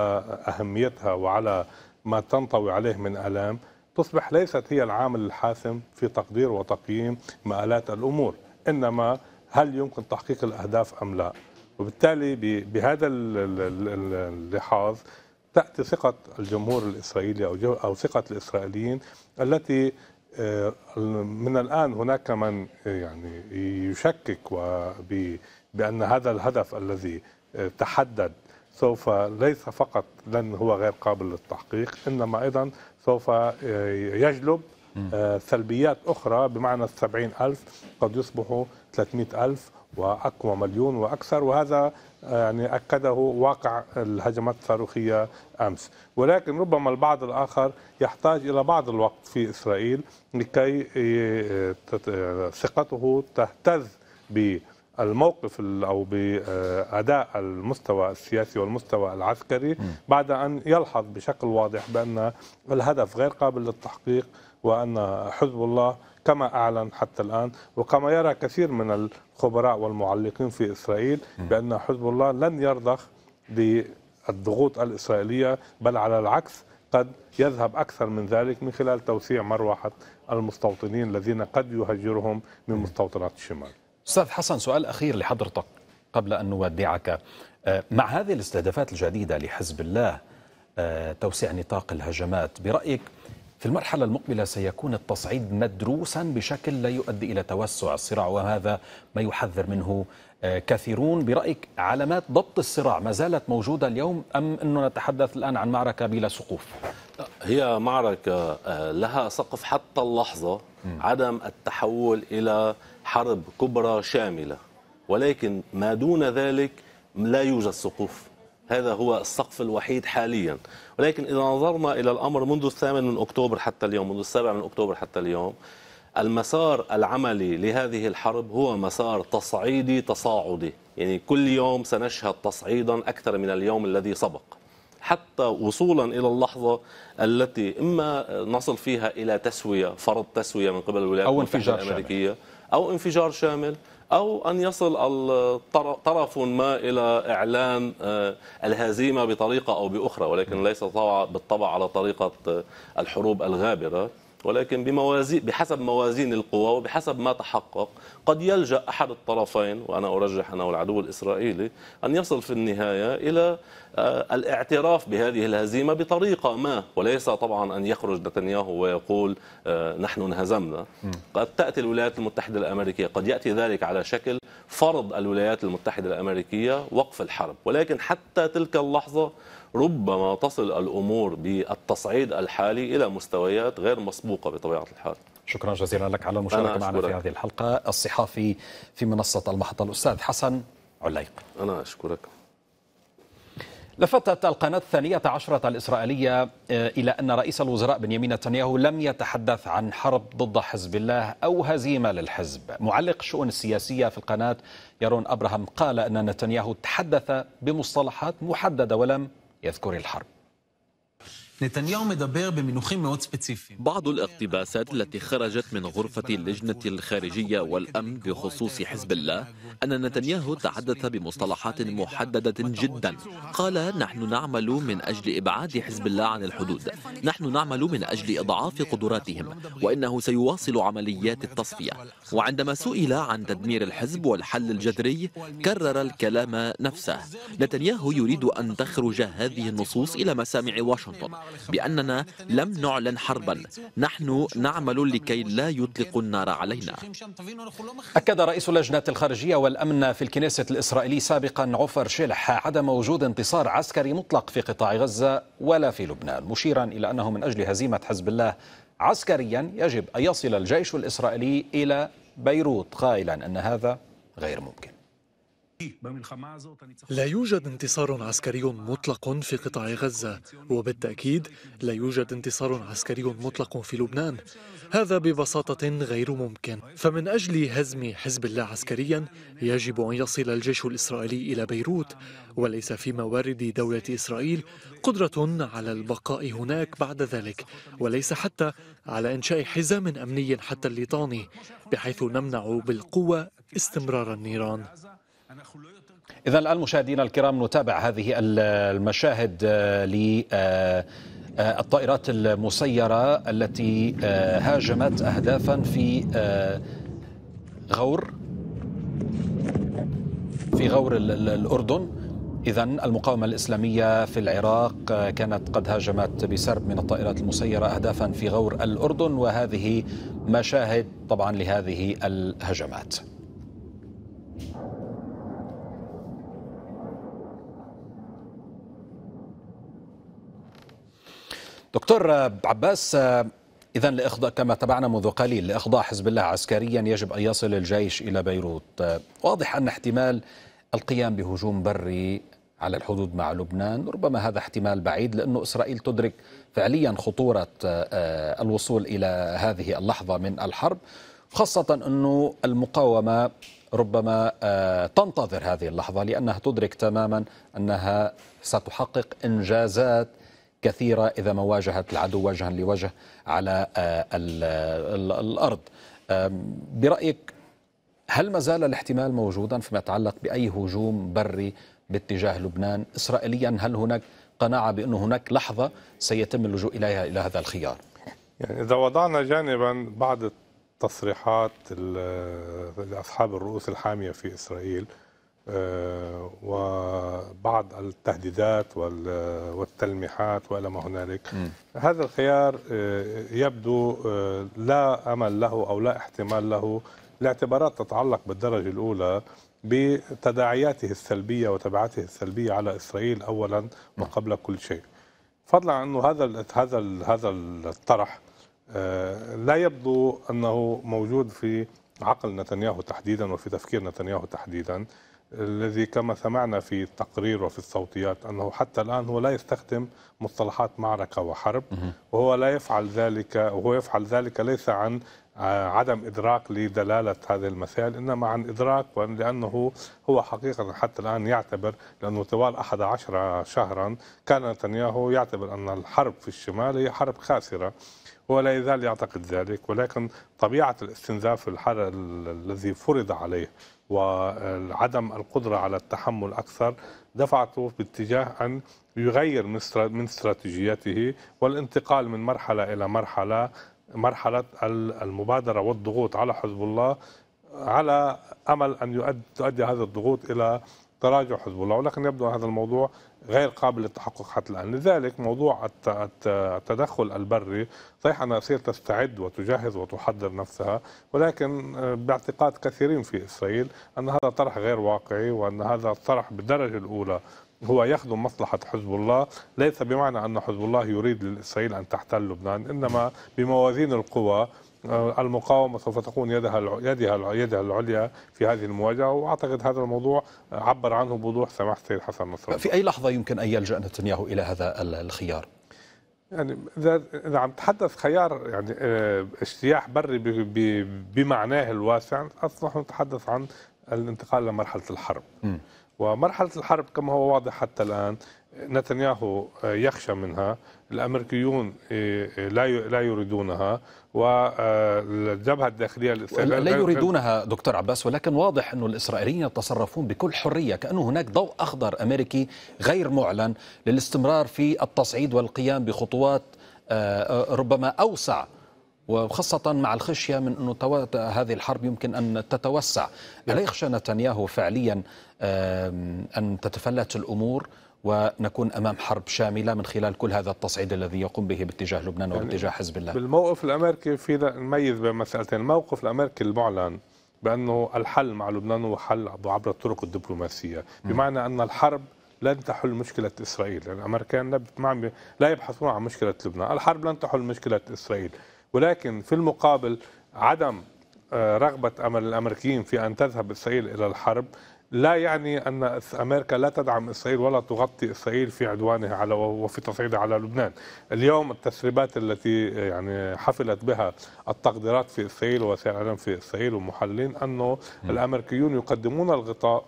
أهميتها وعلى ما تنطوي عليه من ألام تصبح ليست هي العامل الحاسم في تقدير وتقييم مآلات الأمور إنما هل يمكن تحقيق الأهداف أم لا وبالتالي بهذا اللحاظ تأتي ثقة الجمهور الإسرائيلي أو أو ثقة الإسرائيليين التي آه، من الآن هناك من آه، يعني يشكك بأن هذا الهدف الذي آه، تحدد سوف ليس فقط لن هو غير قابل للتحقيق إنما أيضا سوف آه، يجلب آه، سلبيات أخرى بمعنى السبعين ألف قد يصبحوا ثلاثمائة ألف وأقوى مليون وأكثر وهذا آه، يعني أكده واقع الهجمات الصاروخية أمس ولكن ربما البعض الآخر يحتاج إلى بعض الوقت في إسرائيل لكي ثقته تهتز ب الموقف او باداء المستوى السياسي والمستوى العسكري بعد ان يلحظ بشكل واضح بان الهدف غير قابل للتحقيق وان حزب الله كما اعلن حتى الان وكما يرى كثير من الخبراء والمعلقين في اسرائيل بان حزب الله لن يرضخ للضغوط الاسرائيليه بل على العكس قد يذهب أكثر من ذلك من خلال توسيع مروحة المستوطنين الذين قد يهجرهم
من مستوطنات الشمال أستاذ حسن سؤال أخير لحضرتك قبل أن نودعك آه، مع هذه الاستهدافات الجديدة لحزب الله آه، توسيع نطاق الهجمات برأيك في المرحلة المقبلة سيكون التصعيد مدروسا بشكل لا يؤدي إلى توسع الصراع وهذا ما يحذر منه آه، كثيرون برأيك علامات ضبط الصراع ما زالت موجودة اليوم أم أنه نتحدث الآن عن معركة بلا سقوف
هي معركة لها سقف حتى اللحظة عدم التحول إلى حرب كبرى شاملة ولكن ما دون ذلك لا يوجد سقوف هذا هو السقف الوحيد حاليا ولكن إذا نظرنا إلى الأمر منذ الثامن من أكتوبر حتى اليوم منذ السابع من أكتوبر حتى اليوم المسار العملي لهذه الحرب هو مسار تصعيدي تصاعدي يعني كل يوم سنشهد تصعيدا أكثر من اليوم الذي سبق حتى وصولا إلى اللحظة التي إما نصل فيها إلى تسوية فرض تسوية من قبل الولايات المتحدة الأمريكية شامل. أو انفجار شامل أو أن يصل طرف ما إلى إعلان آه، الهزيمة بطريقة أو بأخرى ولكن ليس بالطبع على طريقة آه، الحروب الغابرة ولكن بموازين بحسب موازين القوى وبحسب ما تحقق قد يلجا احد الطرفين وانا ارجح انه العدو الاسرائيلي ان يصل في النهايه الى آه، الاعتراف بهذه الهزيمه بطريقه ما وليس طبعا ان يخرج نتنياهو ويقول آه، نحن انهزمنا قد تاتي الولايات المتحده الامريكيه قد ياتي ذلك على شكل فرض الولايات المتحده الامريكيه وقف الحرب ولكن حتى تلك اللحظه ربما تصل الأمور بالتصعيد الحالي إلى مستويات غير مسبوقة بطبيعة الحال
شكرا جزيلا لك على المشاركة معنا في هذه الحلقة الصحافي في منصة المحطة الأستاذ حسن عليق أنا أشكرك لفتت القناة الثانية عشرة الإسرائيلية آه، إلى أن رئيس الوزراء بنيامين نتنياهو لم يتحدث عن حرب ضد حزب الله أو هزيمة للحزب معلق الشؤون السياسية في القناة يارون أبراهام قال أن نتنياهو تحدث بمصطلحات محددة ولم يذكر الحرب
بعض الاقتباسات التي خرجت من غرفة اللجنة الخارجية والأمن بخصوص حزب الله أن نتنياهو تحدث بمصطلحات محددة جدا قال نحن نعمل من أجل إبعاد حزب الله عن الحدود نحن نعمل من أجل إضعاف قدراتهم وإنه سيواصل عمليات التصفية وعندما سئل عن تدمير الحزب والحل الجذري كرر الكلام نفسه نتنياهو يريد أن تخرج هذه النصوص إلى مسامع واشنطن بأننا لم نعلن حربا نحن نعمل لكي لا يطلقوا النار
علينا أكد رئيس لجنه الخارجية والأمن في الكنيسة الإسرائيلي سابقا عفر شلح عدم وجود انتصار عسكري مطلق في قطاع غزة ولا في لبنان مشيرا إلى أنه من أجل هزيمة حزب الله عسكريا يجب أن يصل الجيش الإسرائيلي إلى بيروت قائلا أن هذا غير ممكن لا يوجد انتصار عسكري مطلق في قطاع غزة وبالتأكيد
لا يوجد انتصار عسكري مطلق في لبنان هذا ببساطة غير ممكن فمن أجل هزم حزب الله عسكريا يجب أن يصل الجيش الإسرائيلي إلى بيروت وليس في موارد دولة إسرائيل قدرة على البقاء هناك بعد ذلك وليس حتى على إنشاء حزام أمني حتى الليطاني بحيث نمنع بالقوة استمرار النيران
إذا الآن مشاهدينا الكرام نتابع هذه المشاهد آه، للطائرات آه، آه، المسيرة التي هاجمت أهدافا في غور في غور الأردن إذا المقاومة الإسلامية في العراق كانت قد هاجمت بسرب من الطائرات المسيرة أهدافا في غور الأردن وهذه مشاهد طبعا لهذه الهجمات دكتور عباس إذا لإخضاء كما تابعنا منذ قليل لإخضاع حزب الله عسكريا يجب أن يصل الجيش إلى بيروت واضح أن احتمال القيام بهجوم بري على الحدود مع لبنان ربما هذا احتمال بعيد لأن إسرائيل تدرك فعليا خطورة آه، آه، الوصول إلى هذه اللحظة من الحرب خاصة أنه المقاومة ربما آه، تنتظر هذه اللحظة لأنها تدرك تماما أنها ستحقق إنجازات كثيرة إذا ما واجهت العدو وجها لوجه على آه، الأرض برأيك هل ما زال الاحتمال موجودا فيما يتعلق بأي هجوم بري باتجاه لبنان إسرائيليا هل هناك قناعة بأن هناك لحظة سيتم اللجوء إليها إلى هذا الخيار
يعني إذا وضعنا جانبا بعض التصريحات لأصحاب الرؤوس الحامية في إسرائيل آه، وبعض التهديدات والتلميحات والى ما هنالك هذا الخيار آه، يبدو آه، لا امل له او لا احتمال له لاعتبارات تتعلق بالدرجه الاولى بتداعياته السلبيه وتبعاته السلبيه على اسرائيل اولا وقبل كل شيء فضلا عن انه هذا هذا هذا الطرح لا يبدو انه موجود في عقل نتنياهو تحديدا وفي تفكير نتنياهو تحديدا الذي كما سمعنا في التقرير وفي الصوتيات أنه حتى الآن هو لا يستخدم مصطلحات معركة وحرب وهو لا يفعل ذلك وهو يفعل ذلك ليس عن آه، عدم إدراك لدلالة هذه المسائل إنما عن إدراك لأنه هو حقيقة حتى الآن يعتبر لأنه طوال 11 شهرا كان نتنياهو يعتبر أن الحرب في الشمال هي حرب خاسرة ولا يزال يعتقد ذلك ولكن طبيعة الاستنزاف الذي فرض عليه وعدم القدرة على التحمل أكثر دفعته باتجاه أن يغير من استراتيجيته والانتقال من مرحلة إلى مرحلة مرحلة المبادرة والضغوط على حزب الله على أمل أن تؤدي هذه الضغوط إلى تراجع حزب الله ولكن يبدو هذا الموضوع غير قابل للتحقق حتى الآن لذلك موضوع التدخل البري صحيح أن إسرائيل تستعد وتجهز وتحضر نفسها ولكن آه، باعتقاد كثيرين في إسرائيل أن هذا طرح غير واقعي وأن هذا الطرح بالدرجة الأولى هو يخدم مصلحة حزب الله ليس بمعنى أن حزب الله يريد لإسرائيل أن تحتل لبنان إنما بموازين القوى آه، المقاومه سوف تكون يدها يدها يدها العليا في هذه المواجهه واعتقد هذا الموضوع عبر عنه بوضوح
سماحه السيد حسن نصر في اي لحظه يمكن ان يلجا نتنياهو الى هذا الخيار؟
يعني اذا اذا عم تحدث خيار يعني آه، اجتياح بري بمعناه الواسع اصبح نتحدث عن الانتقال لمرحله الحرب. م. ومرحله الحرب كما هو واضح حتى الان نتنياهو آه، يخشى منها الامريكيون آه، آه، لا لا يريدونها والجبهه الداخليه لا يريدونها
دكتور عباس ولكن واضح انه الاسرائيليين يتصرفون بكل حريه كانه هناك ضوء اخضر امريكي غير معلن للاستمرار في التصعيد والقيام بخطوات ربما اوسع وخاصة مع الخشية من أنه هذه الحرب يمكن أن تتوسع ألا يخشى نتنياهو فعليا أن تتفلت الأمور ونكون امام حرب شامله من خلال كل هذا التصعيد الذي يقوم به باتجاه لبنان يعني وباتجاه حزب الله.
بالموقف الامريكي فينا نميز بين مسالتين، الموقف الامريكي المعلن بانه الحل مع لبنان هو حل عبر الطرق الدبلوماسيه، بمعنى ان الحرب لن تحل مشكلة إسرائيل يعني الأمريكان لا يبحثون عن مشكلة لبنان الحرب لن تحل مشكلة إسرائيل ولكن في المقابل عدم آه، رغبة أمل الأمريكيين في أن تذهب إسرائيل إلى الحرب لا يعني أن أمريكا لا تدعم إسرائيل ولا تغطي إسرائيل في عدوانها على وفي تصعيدها على لبنان اليوم التسريبات التي يعني حفلت بها التقديرات في إسرائيل ووسائل الإعلام في إسرائيل ومحللين أنه الأمريكيون يقدمون الغطاء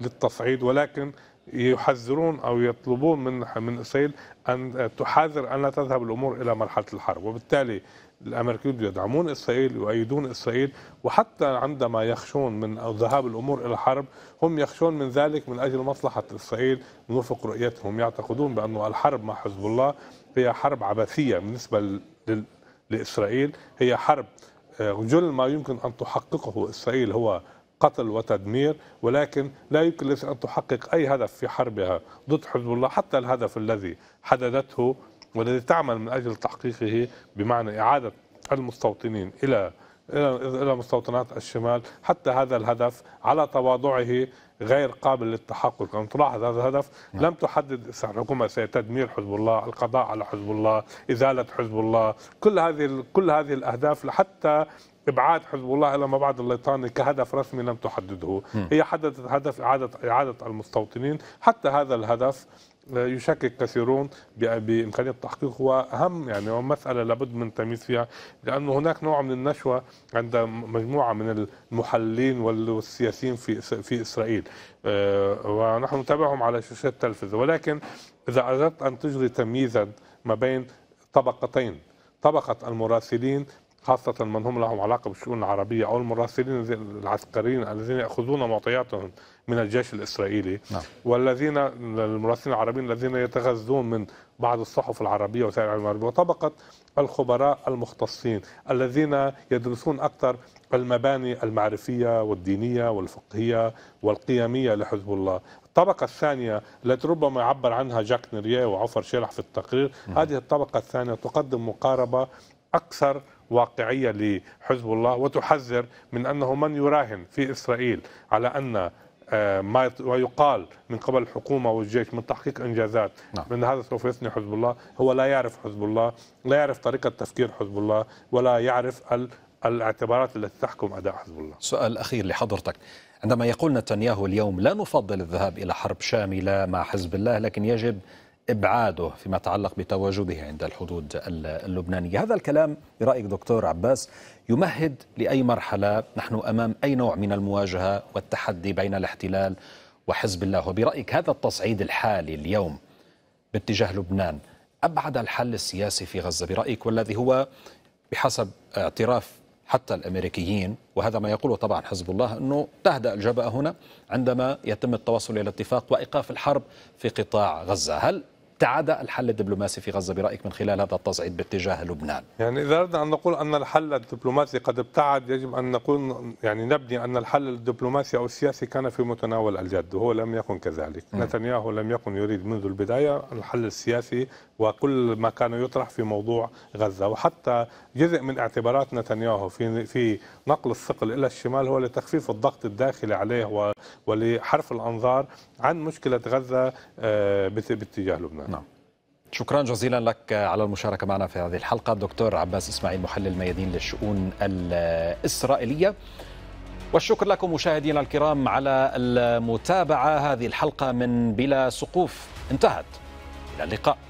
للتصعيد ولكن يحذرون او يطلبون من من اسرائيل ان تحاذر ان لا تذهب الامور الى مرحله الحرب وبالتالي الامريكيون يدعمون اسرائيل يؤيدون اسرائيل وحتى عندما يخشون من ذهاب الامور الى حرب هم يخشون من ذلك من اجل مصلحه اسرائيل من وفق رؤيتهم يعتقدون بأن الحرب مع حزب الله هي حرب عبثيه بالنسبه لاسرائيل هي حرب آه، جل ما يمكن ان تحققه اسرائيل هو قتل وتدمير ولكن لا يمكن أن تحقق أي هدف في حربها ضد حزب الله حتى الهدف الذي حددته والذي تعمل من أجل تحقيقه بمعنى إعادة المستوطنين إلى إلى مستوطنات الشمال حتى هذا الهدف على تواضعه غير قابل للتحقق كما تلاحظ هذا الهدف نعم. لم تحدد الحكومة تدمير حزب الله القضاء على حزب الله إزالة حزب الله كل هذه كل هذه الأهداف حتى ابعاد حزب الله الى ما بعد الليطاني كهدف رسمي لم تحدده، نعم. هي حددت هدف اعاده اعاده المستوطنين، حتى هذا الهدف آه، يشكك كثيرون بامكانيه التحقيق واهم يعني مساله لابد من التمييز فيها لانه هناك نوع من النشوه عند مجموعه من المحللين والسياسيين في في اسرائيل آه، ونحن نتابعهم على شاشات التلفزه ولكن اذا اردت ان تجري تمييزا ما بين طبقتين طبقه المراسلين خاصة من هم لهم علاقة بالشؤون العربية أو المراسلين العسكريين الذين يأخذون معطياتهم من الجيش الإسرائيلي نعم. والذين المراسلين العربيين الذين يتغذون من بعض الصحف العربية وسائل الإعلام العربية وطبقة الخبراء المختصين الذين يدرسون أكثر المباني المعرفية والدينية والفقهية والقيمية لحزب الله الطبقة الثانية التي ربما يعبر عنها جاك نيريه وعفر شيلح في التقرير م. نعم. هذه الطبقة الثانية تقدم مقاربة أكثر واقعية لحزب الله وتحذر من أنه من يراهن في إسرائيل على أن آه، ما يقال من قبل الحكومة والجيش من تحقيق إنجازات نعم. من هذا سوف يثني حزب الله هو لا يعرف حزب الله لا يعرف طريقة تفكير حزب الله ولا يعرف الاعتبارات التي تحكم أداء
حزب الله سؤال أخير لحضرتك عندما يقول نتنياهو اليوم لا نفضل الذهاب إلى حرب شاملة مع حزب الله لكن يجب ابعاده فيما يتعلق بتواجده عند الحدود اللبنانيه، هذا الكلام برايك دكتور عباس يمهد لاي مرحله نحن امام اي نوع من المواجهه والتحدي بين الاحتلال وحزب الله، وبرايك هذا التصعيد الحالي اليوم باتجاه لبنان ابعد الحل السياسي في غزه برايك والذي هو بحسب اعتراف حتى الامريكيين وهذا ما يقوله طبعا حزب الله انه تهدا الجبهه هنا عندما يتم التوصل الى اتفاق وايقاف الحرب في قطاع غزه، هل ابتعد الحل الدبلوماسي في غزة برأيك من خلال هذا التصعيد باتجاه لبنان
يعني إذا أردنا أن نقول أن الحل الدبلوماسي قد ابتعد يجب أن نقول يعني نبني أن الحل الدبلوماسي أو السياسي كان في متناول الجد وهو لم يكن كذلك نتنياهو لم يكن يريد منذ البداية الحل السياسي وكل ما كان يطرح في موضوع غزة وحتى جزء من اعتبارات نتنياهو في في نقل الثقل إلى الشمال هو لتخفيف الضغط الداخلي عليه ولحرف الأنظار عن مشكلة غزة آه، باتجاه لبنان
شكرا جزيلا لك على المشاركة معنا في هذه الحلقة الدكتور عباس إسماعيل محلل ميادين للشؤون الإسرائيلية والشكر لكم مشاهدينا الكرام على المتابعة هذه الحلقة من بلا سقوف انتهت إلى اللقاء